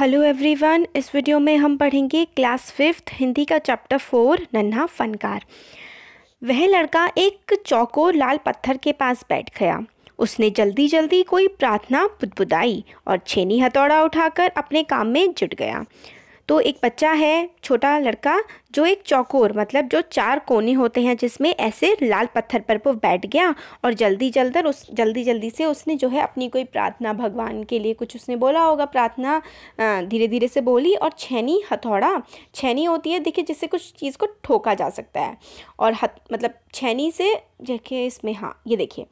hello everyone इस video में हम पढ़ेंगे क्लास फिफ्थ हिंदी का चैप्टर फोर नन्हा फनकार वह लड़का एक चौको लाल पत्थर के पास बैठ गया उसने जल्दी जल्दी कोई प्रार्थना बुदबुदाई और छेनी हथौड़ा उठाकर अपने काम में जुट गया तो एक बच्चा है छोटा लड़का जो एक चौकोर मतलब जो चार कोने होते हैं जिसमें ऐसे लाल पत्थर पर वो बैठ गया और जल्दी जल्दर उस जल्दी जल्दी से उसने जो है अपनी कोई प्रार्थना भगवान के लिए कुछ उसने बोला होगा प्रार्थना धीरे धीरे से बोली और छैनी हथौड़ा छैनी होती है देखिए जिससे कुछ चीज़ को ठोका जा सकता है और हथ मतलब छैनी से देखिए इसमें हाँ ये देखिए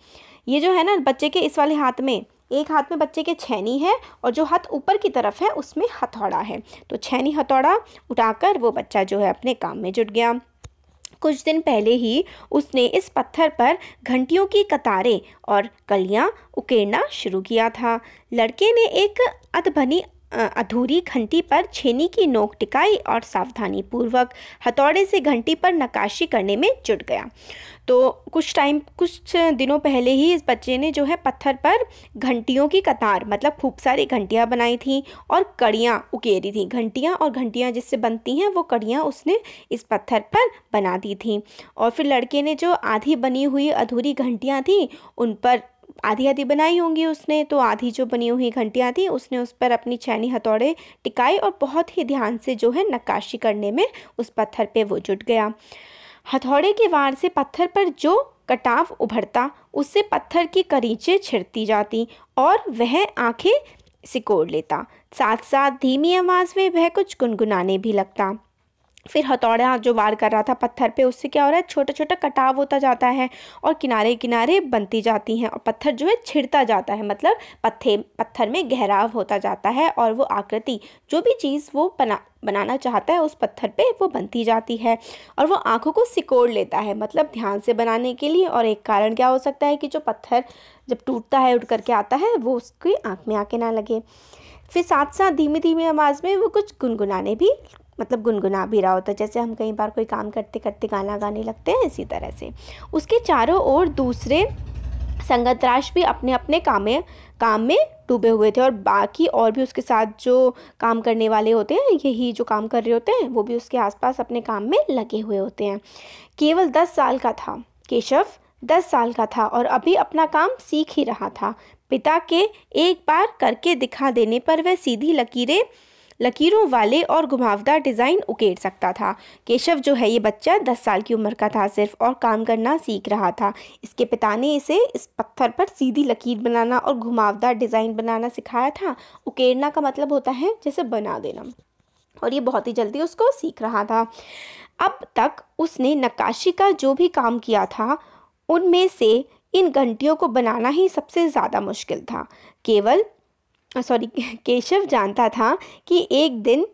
ये जो है ना बच्चे के इस वाले हाथ में एक हाथ में बच्चे के छैनी है और जो हाथ ऊपर की तरफ है उसमें हथौड़ा है तो छैनी हथौड़ा उठाकर वो बच्चा जो है अपने काम में जुट गया कुछ दिन पहले ही उसने इस पत्थर पर घंटियों की कतारें और कलियां उकेरना शुरू किया था लड़के ने एक अधभनी अधूरी घंटी पर छेनी की नोक टिकाई और सावधानी पूर्वक हथौड़े से घंटी पर नकाशी करने में जुट गया तो कुछ टाइम कुछ दिनों पहले ही इस बच्चे ने जो है पत्थर पर घंटियों की कतार मतलब खूब सारी घंटियाँ बनाई थी और कड़ियाँ उकेरी थी घंटियाँ और घंटियाँ जिससे बनती हैं वो कड़ियाँ उसने इस पत्थर पर बना दी थी और फिर लड़के ने जो आधी बनी हुई अधूरी घंटियाँ थी उन पर आधी आधी बनाई होंगी उसने तो आधी जो बनी हुई घंटियाँ थी उसने उस पर अपनी छैनी हथौड़े टिकाई और बहुत ही ध्यान से जो है नक्काशी करने में उस पत्थर पर वो जुट गया हथौड़े के वार से पत्थर पर जो कटाव उभरता उससे पत्थर की करीचें छिड़ती जाती और वह आंखें सिकोड़ लेता साथ साथ धीमी आवाज़ में वह कुछ गुनगुनाने भी लगता फिर हथौड़ा जो वार कर रहा था पत्थर पे उससे क्या हो रहा है छोटा छोटा कटाव होता जाता है और किनारे किनारे बनती जाती हैं और पत्थर जो है छिड़ता जाता है मतलब पत्थे पत्थर में गहराव होता जाता है और वो आकृति जो भी चीज़ वो बना बनाना चाहता है उस पत्थर पे वो बनती जाती है और वो आंखों को सिकोड़ लेता है मतलब ध्यान से बनाने के लिए और एक कारण क्या हो सकता है कि जो पत्थर जब टूटता है उठ करके आता है वो उसकी आँख में आके ना लगे फिर साथ साथ धीमे धीमे आवाज़ में वो कुछ गुनगुनाने भी मतलब गुनगुना भी रहा होता है जैसे हम कई बार कोई काम करते करते गाना गाने लगते हैं इसी तरह से उसके चारों ओर दूसरे संगतराज भी अपने अपने काम में काम में डूबे हुए थे और बाकी और भी उसके साथ जो काम करने वाले होते हैं यही जो काम कर रहे होते हैं वो भी उसके आसपास अपने काम में लगे हुए होते हैं केवल दस साल का था केशव दस साल का था और अभी अपना काम सीख ही रहा था पिता के एक बार करके दिखा देने पर वह सीधी लकीरें लकीरों वाले और घुमावदार डिज़ाइन उकेर सकता था केशव जो है ये बच्चा दस साल की उम्र का था सिर्फ और काम करना सीख रहा था इसके पिता ने इसे इस पत्थर पर सीधी लकीर बनाना और घुमावदार डिज़ाइन बनाना सिखाया था उकेरना का मतलब होता है जैसे बना देना और ये बहुत ही जल्दी उसको सीख रहा था अब तक उसने नक्काशी का जो भी काम किया था उनमें से इन घंटियों को बनाना ही सबसे ज़्यादा मुश्किल था केवल सॉरी केशव जानता था कि एक दिन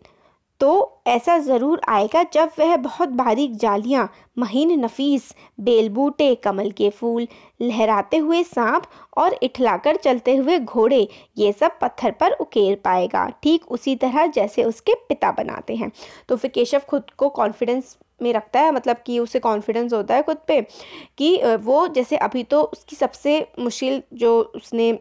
तो ऐसा ज़रूर आएगा जब वह बहुत बारीक जालियाँ महीन नफीस बेलबूटे कमल के फूल लहराते हुए सांप और इठलाकर चलते हुए घोड़े ये सब पत्थर पर उकेर पाएगा ठीक उसी तरह जैसे उसके पिता बनाते हैं तो फिर केशव खुद को कॉन्फिडेंस में रखता है मतलब कि उसे कॉन्फिडेंस होता है खुद पे कि वो जैसे अभी तो उसकी सबसे मुश्किल जो उसने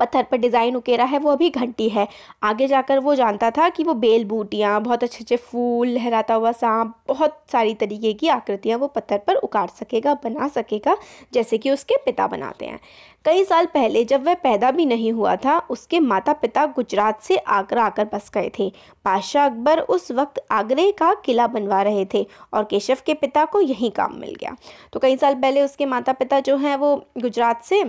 पत्थर पर डिज़ाइन उकेरा है वो अभी घंटी है आगे जाकर वो जानता था कि वो बेल बूटियाँ बहुत अच्छे अच्छे फूल लहराता हुआ सांप बहुत सारी तरीके की आकृतियाँ वो पत्थर पर उकार सकेगा बना सकेगा जैसे कि उसके पिता बनाते हैं कई साल पहले जब वह पैदा भी नहीं हुआ था उसके माता पिता गुजरात से आगरा आकर बस गए थे बादशाह अकबर उस वक्त आगरे का किला बनवा रहे थे और केशव के पिता को यही काम मिल गया तो कई साल पहले उसके माता पिता जो हैं वो गुजरात से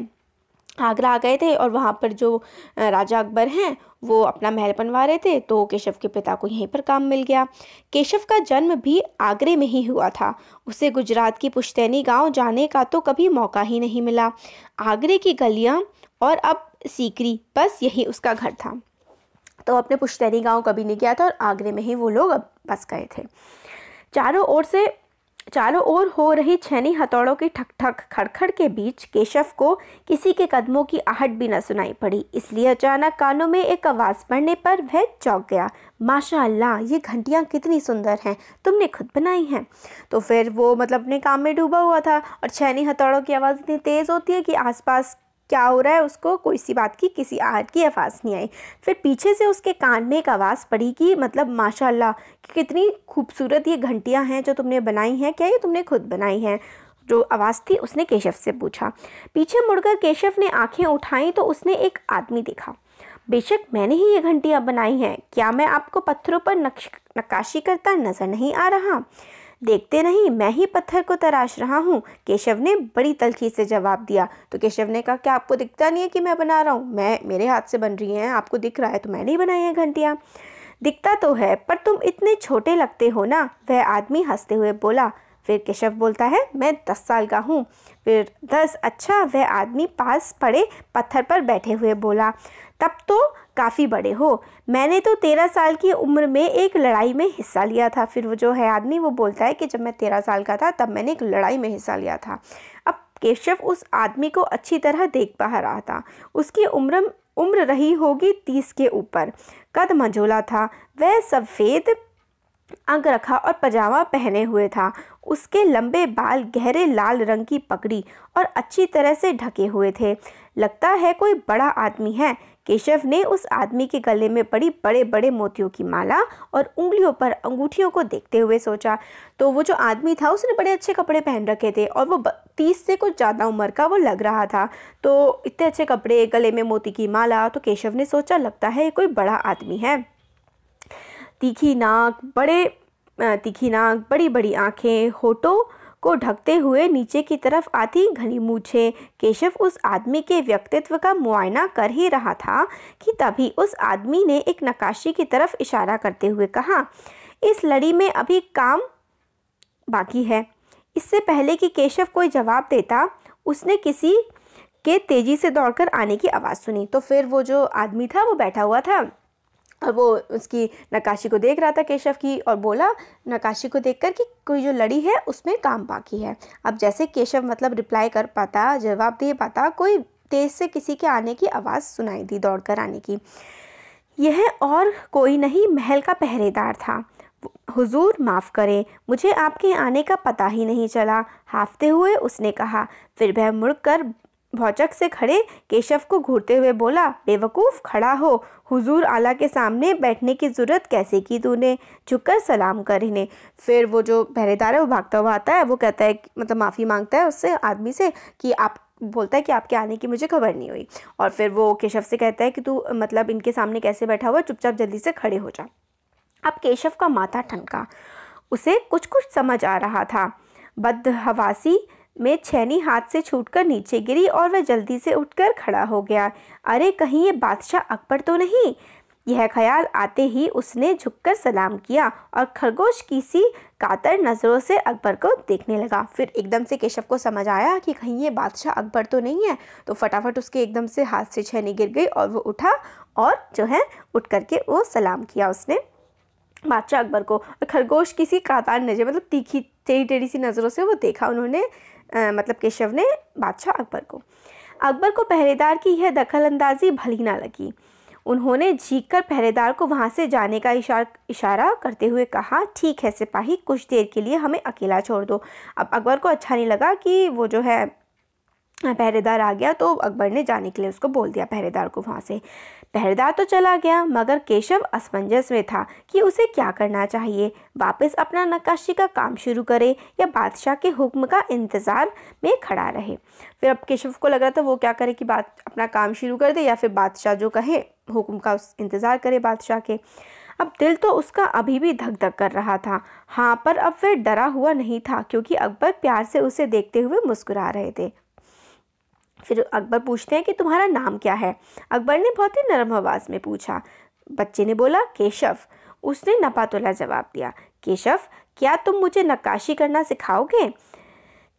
आगरा आ गए थे और वहाँ पर जो राजा अकबर हैं वो अपना महल बनवा रहे थे तो केशव के पिता को यहीं पर काम मिल गया केशव का जन्म भी आगरे में ही हुआ था उसे गुजरात की पुश्तैनी गांव जाने का तो कभी मौका ही नहीं मिला आगरे की गलियां और अब सीकरी बस यही उसका घर था तो अपने पुश्तैनी गांव कभी नहीं गया था और आगरे में ही वो लोग अब बस गए थे चारों ओर से चारों ओर हो रही छैनी हथौड़ों की ठक ठक खड़खड़ के बीच केशव को किसी के कदमों की आहट भी न सुनाई पड़ी इसलिए अचानक कानों में एक आवाज़ पड़ने पर वह चौंक गया माशा ये घंटियाँ कितनी सुंदर हैं तुमने खुद बनाई हैं तो फिर वो मतलब अपने काम में डूबा हुआ था और छैनी हथौड़ों की आवाज़ इतनी तेज़ होती है कि आसपास क्या हो रहा है उसको कोई सी बात की किसी आहट की आवाज़ नहीं आई फिर पीछे से उसके कान में एक आवाज़ पड़ी कि मतलब माशाल्लाह कि कितनी खूबसूरत ये घंटियाँ हैं जो तुमने बनाई हैं क्या ये तुमने खुद बनाई हैं जो आवाज़ थी उसने केशव से पूछा पीछे मुड़कर केशव ने आंखें उठाई तो उसने एक आदमी देखा बेशक मैंने ही ये घंटियाँ बनाई हैं क्या मैं आपको पत्थरों पर नक्श नक्काशी करता नज़र नहीं आ रहा देखते नहीं मैं ही पत्थर को तराश रहा हूँ केशव ने बड़ी तलखी से जवाब दिया तो केशव ने कहा क्या आपको दिखता नहीं है कि मैं बना रहा हूँ मैं मेरे हाथ से बन रही हैं आपको दिख रहा है तो मैंने ही बनाई है घंटियाँ दिखता तो है पर तुम इतने छोटे लगते हो ना वह आदमी हंसते हुए बोला फिर केशव बोलता है मैं दस साल का हूँ फिर दस अच्छा वह आदमी पास पड़े पत्थर पर बैठे हुए बोला तब तो काफ़ी बड़े हो मैंने तो तेरह साल की उम्र में एक लड़ाई में हिस्सा लिया था फिर वो जो है आदमी वो बोलता है कि जब मैं तेरह साल का था तब मैंने एक लड़ाई में हिस्सा लिया था अब केशव उस आदमी को अच्छी तरह देख पा रहा था उसकी उम्र उम्र रही होगी तीस के ऊपर कद मझोला था वह सफ़ेद अंग रखा और पजामा पहने हुए था उसके लंबे बाल गहरे लाल रंग की पगड़ी और अच्छी तरह से ढके हुए थे लगता है कोई बड़ा आदमी है केशव ने उस आदमी के गले में पड़ी बड़े बड़े मोतियों की माला और उंगलियों पर अंगूठियों को देखते हुए सोचा तो वो जो आदमी था उसने बड़े अच्छे कपड़े पहन रखे थे और वो तीस से कुछ ज़्यादा उम्र का वो लग रहा था तो इतने अच्छे कपड़े गले में मोती की माला तो केशव ने सोचा लगता है कोई बड़ा आदमी है तीखी नाक बड़े तीखी नाक बड़ी बड़ी आँखें होठों को ढकते हुए नीचे की तरफ आती घनी मूछे केशव उस आदमी के व्यक्तित्व का मुआयना कर ही रहा था कि तभी उस आदमी ने एक नक्काशी की तरफ इशारा करते हुए कहा इस लड़ी में अभी काम बाकी है इससे पहले कि केशव कोई जवाब देता उसने किसी के तेज़ी से दौड़कर आने की आवाज़ सुनी तो फिर वो जो आदमी था वो बैठा हुआ था और वो उसकी नकाशी को देख रहा था केशव की और बोला नकाशी को देखकर कि कोई जो लड़ी है उसमें काम बाकी है अब जैसे केशव मतलब रिप्लाई कर पाता जवाब दे पाता कोई तेज़ से किसी के आने की आवाज़ सुनाई दी दौड़ कर आने की यह और कोई नहीं महल का पहरेदार था हुजूर माफ़ करें मुझे आपके आने का पता ही नहीं चला हाफते हुए उसने कहा फिर वह मुड़कर भौचक से खड़े केशव को घूरते हुए बोला बेवकूफ़ खड़ा हो हुजूर आला के सामने बैठने की ज़रूरत कैसे की तूने झुककर सलाम कर इन्हें फिर वो जो पहरेदार है वो भागता हुआ आता है वो कहता है मतलब माफ़ी मांगता है उससे आदमी से कि आप बोलता है कि आपके आने की मुझे खबर नहीं हुई और फिर वो केशव से कहता है कि तू मतलब इनके सामने कैसे बैठा हुआ चुपचाप जल्दी से खड़े हो जा अब केशव का माथा ठनका उसे कुछ कुछ समझ आ रहा था बदहवासी में छैनी हाथ से छूटकर नीचे गिरी और वह जल्दी से उठकर खड़ा हो गया अरे कहीं ये बादशाह अकबर तो नहीं यह ख्याल आते ही उसने झुककर सलाम किया और खरगोश की सी कातर नज़रों से अकबर को देखने लगा फिर एकदम से केशव को समझ आया कि कहीं ये बादशाह अकबर तो नहीं है तो फटाफट उसके एकदम से हाथ से छैनी गिर गई और वो उठा और जो है उठ करके वो सलाम किया उसने बादशाह अकबर को खरगोश किसी कातार नज़र मतलब तीखी टेढ़ी टेढ़ी सी नज़रों से वो देखा उन्होंने मतलब केशव ने बादशाह अकबर को अकबर को पहरेदार की यह दखल अंदाजी भली ना लगी उन्होंने झीक कर पहरेदार को वहाँ से जाने का इशार इशारा करते हुए कहा ठीक है सिपाही कुछ देर के लिए हमें अकेला छोड़ दो अब अकबर को अच्छा नहीं लगा कि वो जो है पहरेदार आ गया तो अकबर ने जाने के लिए उसको बोल दिया पहरेदार को वहाँ से पहरेदार तो चला गया मगर केशव असमंजस में था कि उसे क्या करना चाहिए वापस अपना नक्काशी का काम शुरू करे या बादशाह के हुक्म का इंतज़ार में खड़ा रहे फिर अब केशव को लग रहा था वो क्या करे कि बात अपना काम शुरू कर दे या फिर बादशाह जो कहे हुक्म का इंतज़ार करे बादशाह के अब दिल तो उसका अभी भी धक धक कर रहा था हाँ पर अब वह डरा हुआ नहीं था क्योंकि अकबर प्यार से उसे देखते हुए मुस्कुरा रहे थे फिर अकबर पूछते हैं कि तुम्हारा नाम क्या है अकबर ने बहुत ही नरम आवाज़ में पूछा बच्चे ने बोला केशव उसने नपातोला जवाब दिया केशव क्या तुम मुझे नक्काशी करना सिखाओगे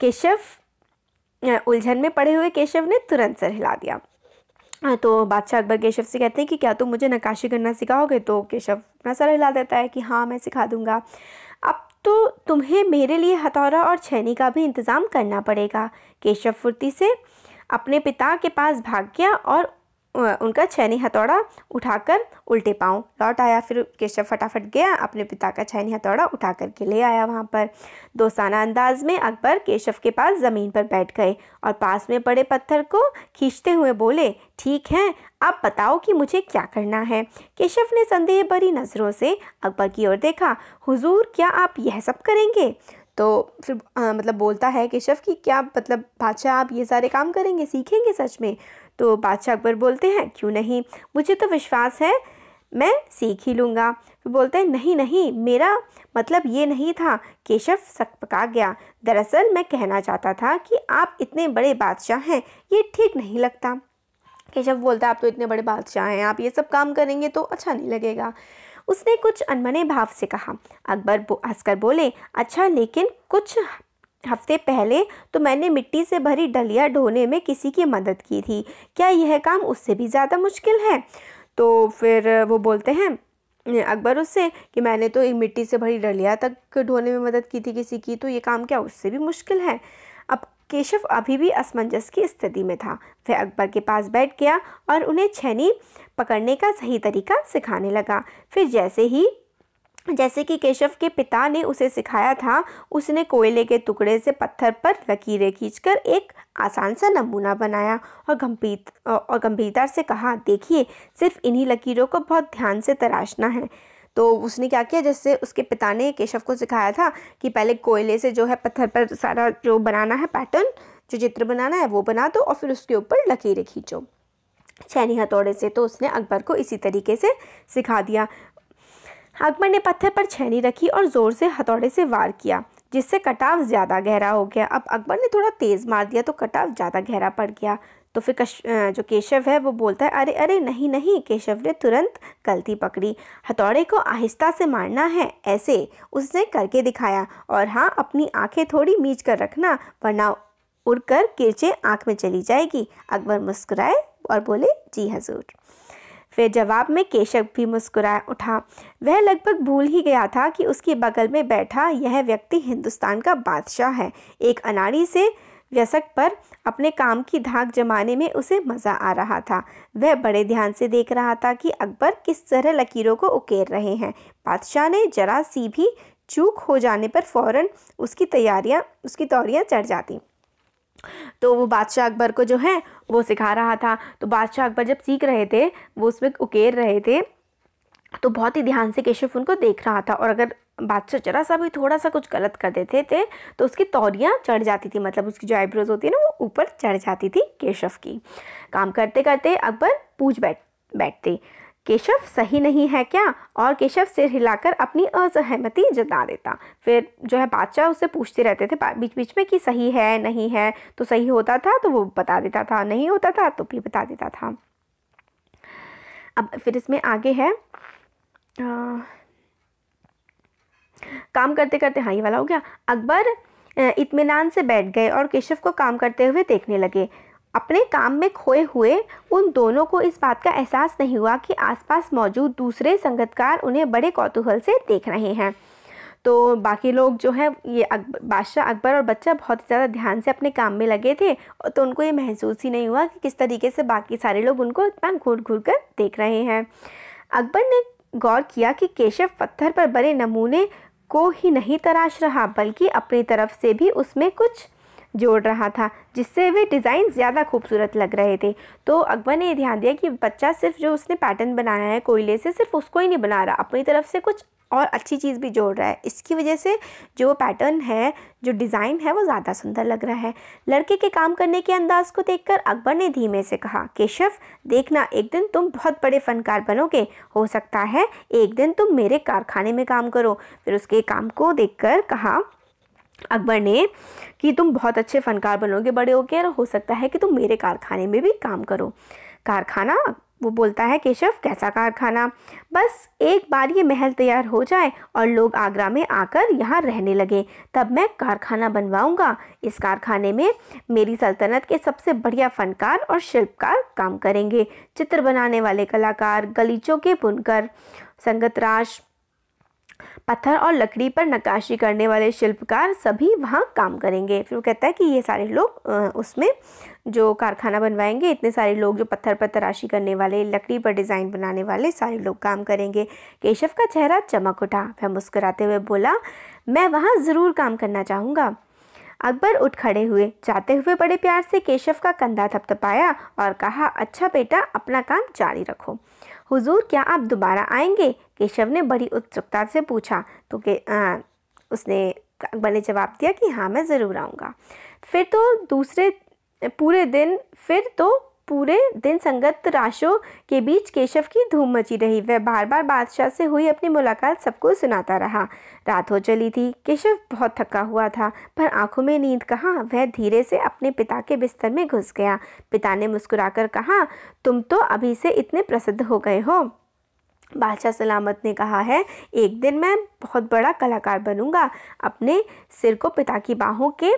केशव उलझन में पड़े हुए केशव ने तुरंत सर हिला दिया तो बादशाह अकबर केशव से कहते हैं कि क्या तुम मुझे नक्काशी करना सिखाओगे तो केशव अपना सर हिला देता है कि हाँ मैं सिखा दूंगा अब तो तुम्हें मेरे लिए हथौड़ा और छैनी का भी इंतज़ाम करना पड़ेगा केशव फुर्ती से अपने पिता के पास भाग गया और उनका छैनी हथौड़ा उठाकर उल्टे पाँव लौट आया फिर केशव फटाफट गया अपने पिता का छैनी हथौड़ा उठा करके ले आया वहाँ पर दोस्ताना अंदाज में अकबर केशव के पास ज़मीन पर बैठ गए और पास में पड़े पत्थर को खींचते हुए बोले ठीक है अब बताओ कि मुझे क्या करना है केशव ने संदेह भरी नज़रों से अकबर की ओर देखा हुजूर क्या आप यह सब करेंगे तो फिर आ, मतलब बोलता है केशव कि क्या मतलब बादशाह आप ये सारे काम करेंगे सीखेंगे सच में तो बादशाह अकबर बोलते हैं क्यों नहीं मुझे तो विश्वास है मैं सीख ही लूँगा फिर बोलते हैं नहीं नहीं मेरा मतलब ये नहीं था केशव सक पका गया दरअसल मैं कहना चाहता था कि आप इतने बड़े बादशाह हैं ये ठीक नहीं लगता केशव बोलता है आप तो इतने बड़े बादशाह हैं आप ये सब काम करेंगे तो अच्छा नहीं लगेगा उसने कुछ अनमने भाव से कहा अकबर हंसकर बोले अच्छा लेकिन कुछ हफ्ते पहले तो मैंने मिट्टी से भरी डलिया ढोने में किसी की मदद की थी क्या यह काम उससे भी ज़्यादा मुश्किल है तो फिर वो बोलते हैं अकबर उससे कि मैंने तो मिट्टी से भरी डलिया तक ढोने में मदद की थी किसी की तो ये काम क्या उससे भी मुश्किल है अब केशव अभी भी असमंजस की स्थिति में था वह अकबर के पास बैठ गया और उन्हें छैनी पकड़ने का सही तरीका सिखाने लगा फिर जैसे ही जैसे कि केशव के पिता ने उसे सिखाया था उसने कोयले के टुकड़े से पत्थर पर लकीरें खींचकर एक आसान सा नमूना बनाया और गंभीर और गंभीरता से कहा देखिए सिर्फ इन्हीं लकीरों को बहुत ध्यान से तराशना है तो उसने क्या किया जैसे उसके पिता ने केशव को सिखाया था कि पहले कोयले से जो है पत्थर पर सारा जो बनाना है पैटर्न जो चित्र बनाना है वो बना दो और फिर उसके ऊपर लकीरें खींचो छैनी हथौड़े से तो उसने अकबर को इसी तरीके से सिखा दिया अकबर ने पत्थर पर छैनी रखी और ज़ोर से हथौड़े से वार किया जिससे कटाव ज़्यादा गहरा हो गया अब अकबर ने थोड़ा तेज़ मार दिया तो कटाव ज़्यादा गहरा पड़ गया तो फिर कश जो केशव है वो बोलता है अरे अरे नहीं नहीं केशव ने तुरंत गलती पकड़ी हथौड़े को आहिस्ता से मारना है ऐसे उसने करके दिखाया और हाँ अपनी आंखें थोड़ी मीच कर रखना वरना उड़कर किरचे आँख में चली जाएगी अकबर मुस्कुराए और बोले जी हजूर फिर जवाब में केशव भी मुस्कुराया उठा वह लगभग भूल ही गया था कि उसके बगल में बैठा यह व्यक्ति हिंदुस्तान का बादशाह है एक अनाड़ी से व्यसक पर अपने काम की धाक जमाने में उसे मज़ा आ रहा था वह बड़े ध्यान से देख रहा था कि अकबर किस तरह लकीरों को उकेर रहे हैं बादशाह ने जरा सी भी चूक हो जाने पर फौरन उसकी तैयारियां उसकी तौरियाँ चढ़ जाती तो वो बादशाह अकबर को जो है वो सिखा रहा था तो बादशाह अकबर जब सीख रहे थे वो उसमें उकेर रहे थे तो बहुत ही ध्यान से केशव उनको देख रहा था और अगर बादशाह जरा सा भी थोड़ा सा कुछ गलत कर देते थे तो उसकी तौरियाँ चढ़ जाती थी मतलब उसकी जो आईब्रोज होती है ना वो ऊपर चढ़ जाती थी केशव की काम करते करते अकबर पूछ बैठ बैठते केशव सही नहीं है क्या और केशव सिर हिलाकर अपनी असहमति जता देता फिर जो है बादशाह उससे पूछते रहते थे बीच बीच में कि सही है नहीं है तो सही होता था तो वो बता देता था नहीं होता था तो भी बता देता था अब फिर इसमें आगे है आ, काम करते करते हाँ ये वाला हो गया अकबर इतमान से बैठ गए और केशव को काम करते हुए देखने लगे अपने काम में खोए हुए उन दोनों को इस बात का एहसास नहीं हुआ कि आसपास मौजूद दूसरे संगतकार उन्हें बड़े कौतूहल से देख रहे हैं तो बाकी लोग जो हैं ये बादशाह अकबर और बच्चा बहुत ज़्यादा ध्यान से अपने काम में लगे थे तो उनको ये महसूस ही नहीं हुआ कि किस तरीके से बाकी सारे लोग उनको इतना घूर घूर कर देख रहे हैं अकबर ने गौर किया कि केशव पत्थर पर बड़े नमूने को ही नहीं तराश रहा बल्कि अपनी तरफ से भी उसमें कुछ जोड़ रहा था जिससे वे डिज़ाइन ज़्यादा खूबसूरत लग रहे थे तो अकबर ने ध्यान दिया कि बच्चा सिर्फ जो उसने पैटर्न बनाया है कोयले से सिर्फ उसको ही नहीं बना रहा अपनी तरफ से कुछ और अच्छी चीज़ भी जोड़ रहा है इसकी वजह से जो पैटर्न है जो डिज़ाइन है वो ज़्यादा सुंदर लग रहा है लड़के के काम करने के अंदाज को देखकर अकबर ने धीमे से कहा केशव देखना एक दिन तुम बहुत बड़े फनकार बनोगे हो सकता है एक दिन तुम मेरे कारखाने में काम करो फिर उसके काम को देख कहा अकबर ने कि तुम बहुत अच्छे फनकार बनोगे बड़े होके और हो सकता है कि तुम मेरे कारखाने में भी काम करो कारखाना वो बोलता है केशव कैसा कारखाना बस एक बार ये महल तैयार हो जाए और लोग आगरा में आकर यहाँ रहने लगे तब मैं कारखाना बनवाऊँगा इस कारखाने में मेरी सल्तनत के सबसे बढ़िया फनकार और शिल्पकार काम करेंगे चित्र बनाने वाले कलाकार गलीचों के बुनकर संगतराज पत्थर और लकड़ी पर नक्काशी करने वाले शिल्पकार सभी वहाँ काम करेंगे फिर वो कहता है कि ये सारे लोग उसमें जो कारखाना बनवाएंगे इतने सारे लोग जो पत्थर पर तराशी करने वाले लकड़ी पर डिज़ाइन बनाने वाले सारे लोग काम करेंगे केशव का चेहरा चमक उठा वह मुस्कुराते हुए बोला मैं वहाँ ज़रूर काम करना चाहूँगा अकबर उठ खड़े हुए जाते हुए बड़े प्यार से केशव का कंधा थपथपाया और कहा अच्छा बेटा अपना काम जारी रखो हुजूर क्या आप दोबारा आएंगे केशव ने बड़ी उत्सुकता से पूछा तो के आ, उसने अकबर ने जवाब दिया कि हाँ मैं ज़रूर आऊँगा फिर तो दूसरे पूरे दिन फिर तो पूरे दिन संगत राशों के बीच केशव की धूम मची रही वह बार बार बादशाह से हुई अपनी मुलाकात सबको सुनाता रहा रात हो चली थी केशव बहुत थका हुआ था पर आंखों में नींद कहाँ वह धीरे से अपने पिता के बिस्तर में घुस गया पिता ने मुस्कुराकर कहा तुम तो अभी से इतने प्रसिद्ध हो गए हो बादशाह सलामत ने कहा है एक दिन मैं बहुत बड़ा कलाकार बनूंगा अपने सिर को पिता की बाहों के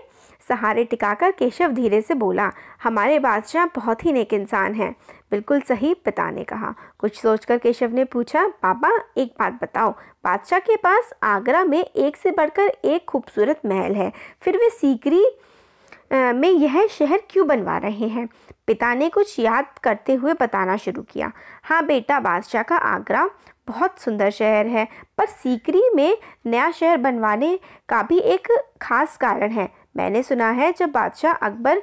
सहारे टिकाकर केशव धीरे से बोला हमारे बादशाह बहुत ही नेक इंसान हैं बिल्कुल सही पिता ने कहा कुछ सोचकर केशव ने पूछा पापा एक बात बताओ बादशाह के पास आगरा में एक से बढ़कर एक खूबसूरत महल है फिर वे सीकरी में यह शहर क्यों बनवा रहे हैं पिता ने कुछ याद करते हुए बताना शुरू किया हाँ बेटा बादशाह का आगरा बहुत सुंदर शहर है पर सीकरी में नया शहर बनवाने का भी एक खास कारण है मैंने सुना है जब बादशाह अकबर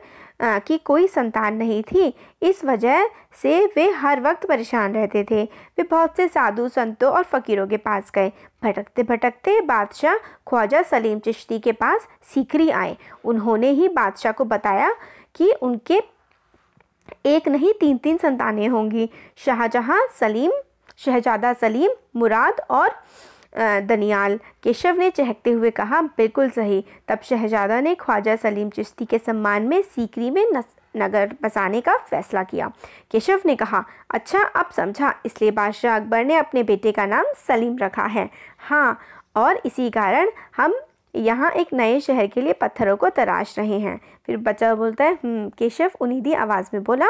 की कोई संतान नहीं थी इस वजह से वे हर वक्त परेशान रहते थे वे बहुत से साधु संतों और फ़कीरों के पास गए भटकते भटकते बादशाह ख्वाजा सलीम चिश्ती के पास सीकरी आए उन्होंने ही बादशाह को बताया कि उनके एक नहीं तीन तीन संतानें होंगी शाहजहाँ सलीम शहजादा सलीम मुराद और दनियाल केशव ने चहकते हुए कहा बिल्कुल सही तब शहजादा ने ख्वाजा सलीम चिश्ती के सम्मान में सीकरी में नस, नगर बसाने का फैसला किया केशव ने कहा अच्छा अब समझा इसलिए बादशाह अकबर ने अपने बेटे का नाम सलीम रखा है हाँ और इसी कारण हम यहाँ एक नए शहर के लिए पत्थरों को तराश रहे हैं फिर बच्चा बोलता है हम्म, केशव उन्हीं आवाज़ में बोला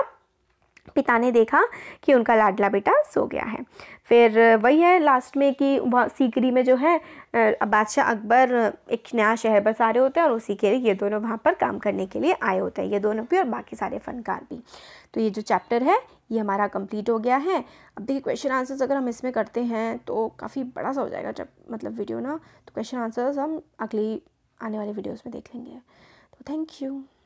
पिता ने देखा कि उनका लाडला बेटा सो गया है फिर वही है लास्ट में कि वहाँ सीकरी में जो है बादशाह अकबर एक नया शहर बसा रहे होते हैं और उसी के लिए ये दोनों वहाँ पर काम करने के लिए आए होते हैं ये दोनों भी और बाकी सारे फनकार भी तो ये जो चैप्टर है ये हमारा कंप्लीट हो गया है अब देखिए क्वेश्चन आंसर्स अगर हम इसमें करते हैं तो काफ़ी बड़ा सा हो जाएगा जब मतलब वीडियो ना तो क्वेश्चन आंसर्स हम अगली आने वाली वीडियोज़ में देख लेंगे तो थैंक यू